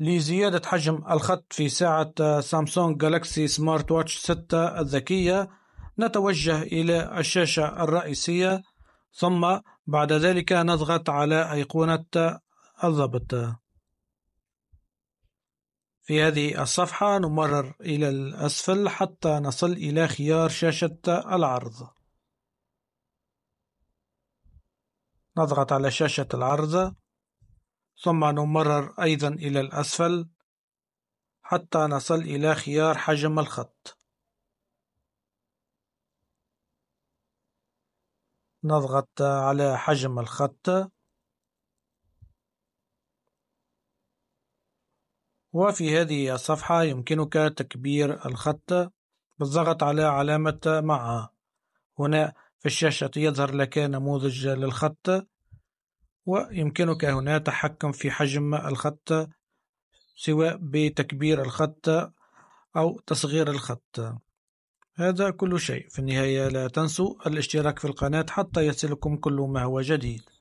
لزيادة حجم الخط في ساعة سامسونج جالاكسي سمارت واتش 6 الذكية نتوجه إلى الشاشة الرئيسية ثم بعد ذلك نضغط على أيقونة الضبط في هذه الصفحة نمرر إلى الأسفل حتى نصل إلى خيار شاشة العرض نضغط على شاشة العرض ثم نمرر أيضا إلى الأسفل حتى نصل إلى خيار حجم الخط نضغط على حجم الخط وفي هذه الصفحة يمكنك تكبير الخط بالضغط على علامة مع هنا في الشاشة يظهر لك نموذج للخط ويمكنك هنا تحكم في حجم الخط سواء بتكبير الخط أو تصغير الخط هذا كل شيء في النهاية لا تنسوا الاشتراك في القناة حتى يصلكم كل ما هو جديد